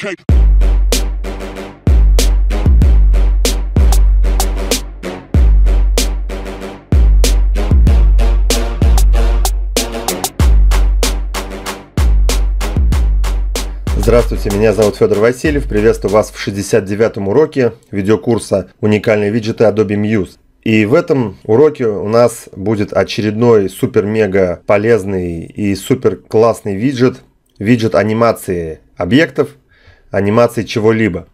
cake. Здравствуйте, меня зовут Федор Васильев. Приветствую вас в 69-м уроке видеокурса «Уникальные виджеты Adobe Muse». И в этом уроке у нас будет очередной супер-мега полезный и супер классный виджет, виджет анимации объектов, анимации чего-либо.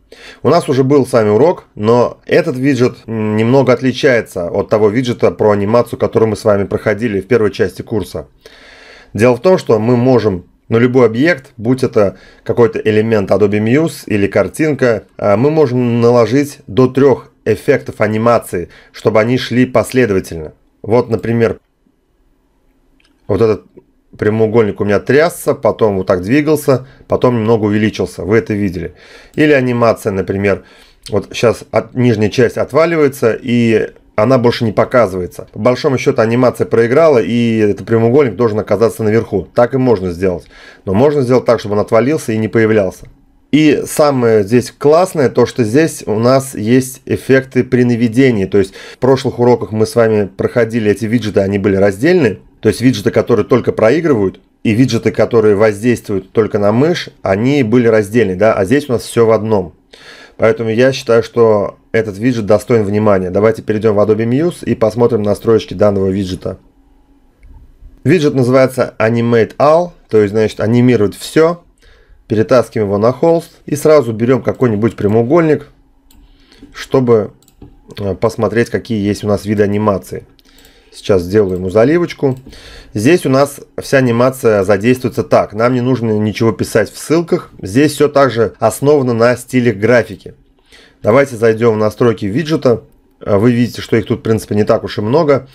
У нас уже был с вами урок, но этот виджет немного отличается от того виджета про анимацию, который мы с вами проходили в первой части курса. Дело в том, что мы можем на любой объект, будь это какой-то элемент Adobe Muse или картинка, э, мы можем наложить до трех эффектов анимации, чтобы они шли последовательно. Вот, например, вот этот прямоугольник у меня трясся, потом вот так двигался, потом немного увеличился. Вы это видели. Или анимация, например, вот сейчас от, нижняя часть отваливается и она больше не показывается. По большому счету анимация проиграла, и этот прямоугольник должен оказаться наверху. Так и можно сделать. Но можно сделать так, чтобы он отвалился и не появлялся. И самое здесь классное, то что здесь у нас есть эффекты при наведении. То есть в прошлых уроках мы с вами проходили эти виджеты, они были раздельные. То есть виджеты, которые только проигрывают, и виджеты, которые воздействуют только на мышь, они были раздельны, да, а здесь у нас все в одном. Поэтому я считаю, что этот виджет достоин внимания. Давайте перейдем в Adobe Muse и посмотрим настройки данного виджета. Виджет называется Animate All, то есть, значит, анимирует все. Перетаскиваем его на холст и сразу берем какой-нибудь прямоугольник, чтобы э, посмотреть, какие есть у нас виды анимации. Сейчас сделаю ему заливочку. Здесь у нас вся анимация задействуется так. Нам не нужно ничего писать в ссылках. Здесь все также основано на стиле графики. Давайте зайдем в настройки виджета. А, вы видите, что их тут, в принципе, не так уж и много.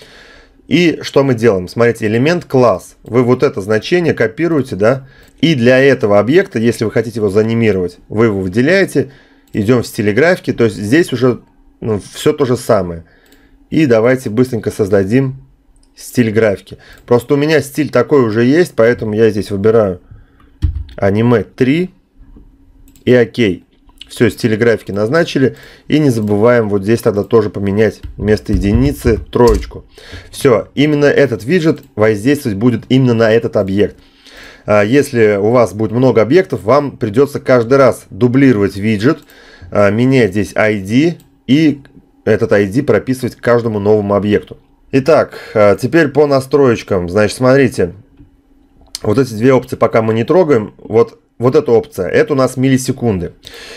И что мы делаем? Смотрите, элемент класс. Вы вот это значение копируете, да? И для этого объекта, если вы хотите его заанимировать, вы его выделяете. Идем в стиле графики. То есть здесь уже ну, все то же самое. И давайте быстренько создадим стиль графики. Просто у меня стиль такой уже есть, поэтому я здесь выбираю аниме 3 и окей. Все, стиль графики назначили. И не забываем вот здесь тогда тоже поменять вместо единицы троечку. Все, именно этот виджет воздействовать будет именно на этот объект. А, если у вас будет много объектов, вам придется каждый раз дублировать виджет, а, менять здесь ID и этот ID прописывать к каждому новому объекту. Итак, э, теперь по настроечкам. Значит, смотрите, вот эти две опции пока мы не трогаем. Вот, вот эта опция, это у нас миллисекунды.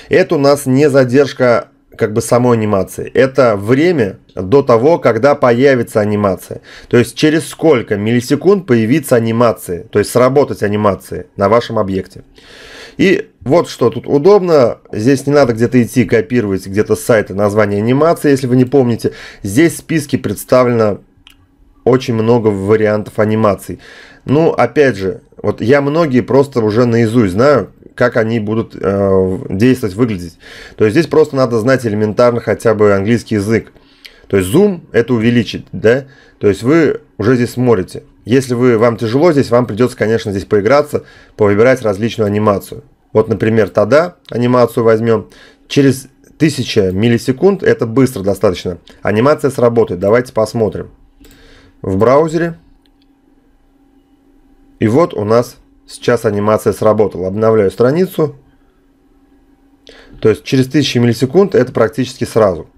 Это у нас не задержка как бы самой анимации. Это время до того, когда появится анимация. То есть через сколько миллисекунд появится анимация, то есть сработать анимация на вашем объекте. И вот что тут удобно. Здесь не надо где-то идти копировать где-то сайты, сайта название анимации, если вы не помните. Здесь в списке представлено очень много вариантов анимаций. Ну, опять же, вот я многие просто уже наизусть знаю, как они будут э, действовать, выглядеть. То есть здесь просто надо знать элементарно хотя бы английский язык. То есть зум это увеличить, да? То есть вы уже здесь смотрите. Если вы, вам тяжело здесь, вам придется, конечно, здесь поиграться, повыбирать различную анимацию. Вот, например, тогда анимацию возьмем. Через 1000 миллисекунд, это быстро достаточно. Анимация сработает, давайте посмотрим. В браузере. И вот у нас сейчас анимация сработала. Обновляю страницу. То есть через 1000 миллисекунд это практически сразу.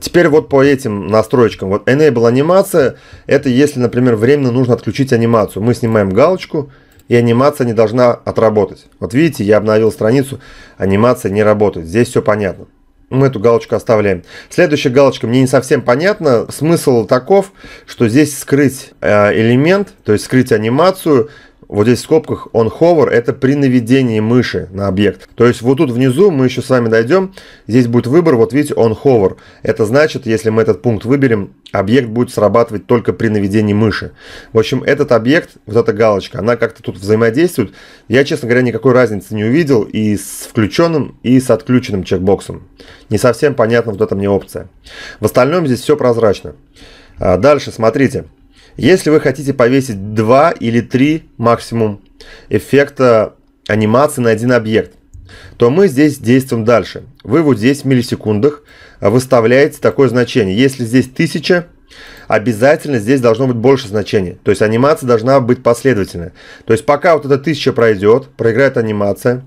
Теперь вот по этим настроечкам. Вот Enable анимация, это если, например, временно нужно отключить анимацию. Мы снимаем галочку, и анимация не должна отработать. Вот видите, я обновил страницу, анимация не работает. Здесь все понятно. Мы эту галочку оставляем. Следующая галочка мне не совсем понятна. Смысл таков, что здесь скрыть э, элемент, то есть скрыть анимацию, вот здесь в скобках on hover это при наведении мыши на объект. То есть вот тут внизу мы еще с вами дойдем, здесь будет выбор, вот видите, on hover. Это значит, если мы этот пункт выберем, объект будет срабатывать только при наведении мыши. В общем, этот объект, вот эта галочка, она как-то тут взаимодействует. Я, честно говоря, никакой разницы не увидел и с включенным, и с отключенным чекбоксом. Не совсем понятно вот эта мне опция. В остальном здесь все прозрачно. А, дальше, смотрите. Если вы хотите повесить два или три максимум эффекта анимации на один объект, то мы здесь действуем дальше. Вы вот здесь в миллисекундах выставляете такое значение. Если здесь 1000, обязательно здесь должно быть больше значений. То есть анимация должна быть последовательная. То есть пока вот эта 1000 пройдет, проиграет анимация,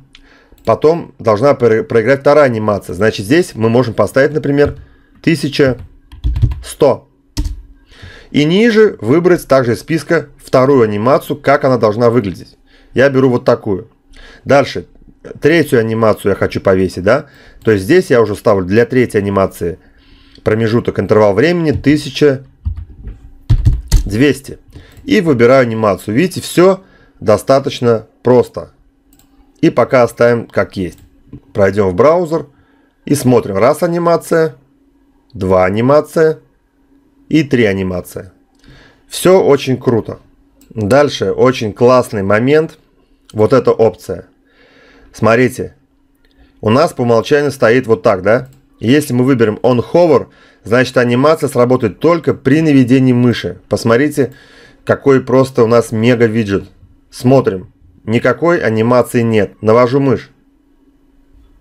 потом должна проиграть вторая анимация. Значит здесь мы можем поставить, например, 1100. И ниже выбрать также из списка вторую анимацию, как она должна выглядеть. Я беру вот такую. Дальше, третью анимацию я хочу повесить, да? То есть здесь я уже ставлю для третьей анимации промежуток интервал времени 1200. И выбираю анимацию. Видите, все достаточно просто. И пока оставим как есть. Пройдем в браузер и смотрим. Раз анимация, два анимация, и 3 анимация. Все очень круто. Дальше очень классный момент, вот эта опция. Смотрите, у нас по умолчанию стоит вот так, да? Если мы выберем On Hover, значит анимация сработает только при наведении мыши. Посмотрите, какой просто у нас мега виджет. Смотрим. Никакой анимации нет. Навожу мышь.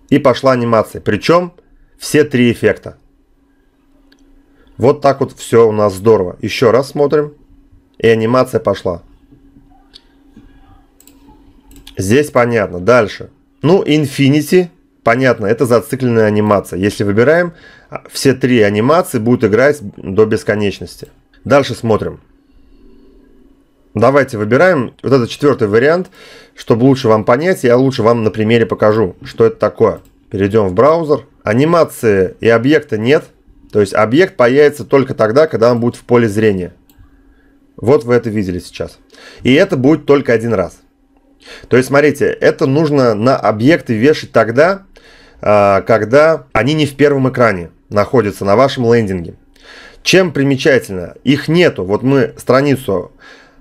И пошла анимация. Причем все три эффекта. Вот так вот все у нас здорово. Еще раз смотрим. И анимация пошла. Здесь понятно. Дальше. Ну, Infinity, понятно, это зацикленная анимация. Если выбираем, а, все три анимации будут играть до бесконечности. Дальше смотрим. Давайте выбираем вот этот четвертый вариант, чтобы лучше вам понять, я лучше вам на примере покажу, что это такое. Перейдем в браузер. Анимации и объекта нет, то есть объект появится только тогда, когда он будет в поле зрения. Вот вы это видели сейчас. И это будет только один раз. То есть, смотрите, это нужно на объекты вешать тогда, а, когда они не в первом экране находятся на вашем лендинге. Чем примечательно? Их нету. Вот мы страницу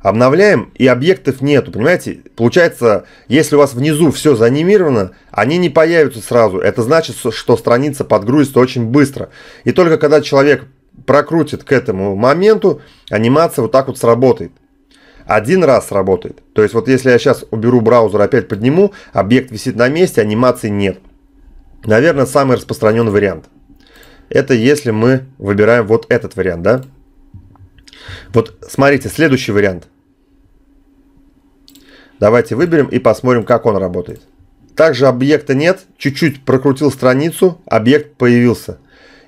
обновляем, и объектов нету, понимаете? Получается, если у вас внизу все заанимировано, они не появятся сразу. Это значит, что страница подгрузится очень быстро. И только когда человек прокрутит к этому моменту, анимация вот так вот сработает. Один раз сработает. То есть вот если я сейчас уберу браузер, опять подниму, объект висит на месте, анимации нет. Наверное, самый распространенный вариант. Это если мы выбираем вот этот вариант, да? Вот смотрите, следующий вариант. Давайте выберем и посмотрим, как он работает. Также объекта нет, чуть-чуть прокрутил страницу, объект появился.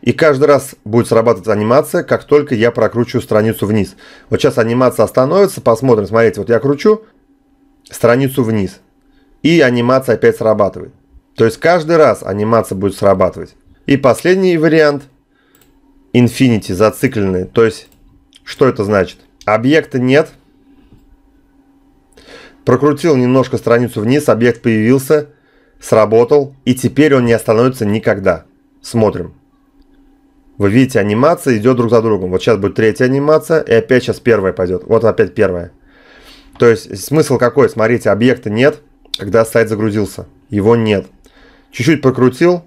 И каждый раз будет срабатывать анимация, как только я прокручу страницу вниз. Вот сейчас анимация остановится, посмотрим, смотрите, вот я кручу страницу вниз. И анимация опять срабатывает. То есть каждый раз анимация будет срабатывать. И последний вариант. Infinity зацикленный. То есть что это значит? Объекта нет. Прокрутил немножко страницу вниз, объект появился, сработал, и теперь он не остановится никогда. Смотрим. Вы видите, анимация идет друг за другом. Вот сейчас будет третья анимация, и опять сейчас первая пойдет. Вот опять первая. То есть смысл какой? Смотрите, объекта нет, когда сайт загрузился. Его нет. Чуть-чуть прокрутил,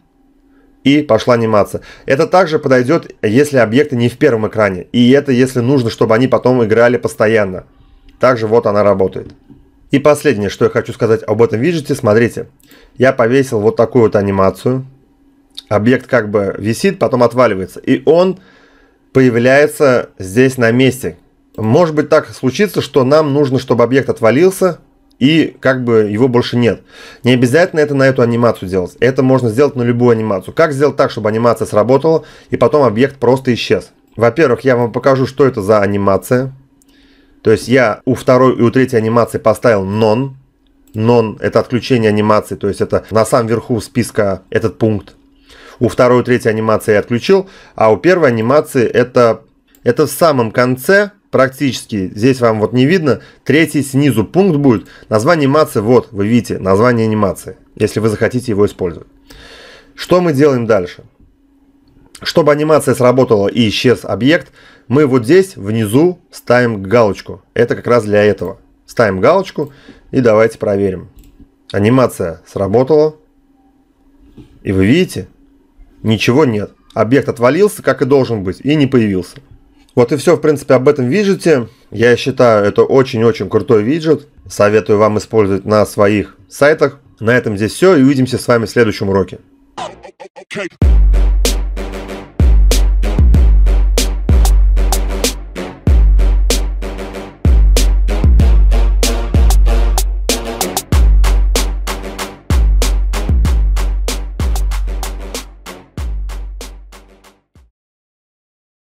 и пошла анимация. Это также подойдет, если объекты не в первом экране, и это если нужно, чтобы они потом играли постоянно. Также вот она работает. И последнее, что я хочу сказать об этом виджете, смотрите. Я повесил вот такую вот анимацию. Объект как бы висит, потом отваливается. И он появляется здесь на месте. Может быть так случится, что нам нужно, чтобы объект отвалился, и как бы его больше нет. Не обязательно это на эту анимацию делать. Это можно сделать на любую анимацию. Как сделать так, чтобы анимация сработала, и потом объект просто исчез? Во-первых, я вам покажу, что это за анимация. То есть я у второй и у третьей анимации поставил non. Non – это отключение анимации, то есть это на самом верху списка этот пункт. У второй и третьей анимации я отключил, а у первой анимации это, это в самом конце – практически, здесь вам вот не видно, третий снизу пункт будет, название анимации, вот, вы видите, название анимации, если вы захотите его использовать. Что мы делаем дальше? Чтобы анимация сработала и исчез объект, мы вот здесь внизу ставим галочку. Это как раз для этого. Ставим галочку и давайте проверим. Анимация сработала. И вы видите, ничего нет. Объект отвалился, как и должен быть, и не появился. Вот и все, в принципе, об этом виджете. Я считаю, это очень-очень крутой виджет. Советую вам использовать на своих сайтах. На этом здесь все, и увидимся с вами в следующем уроке.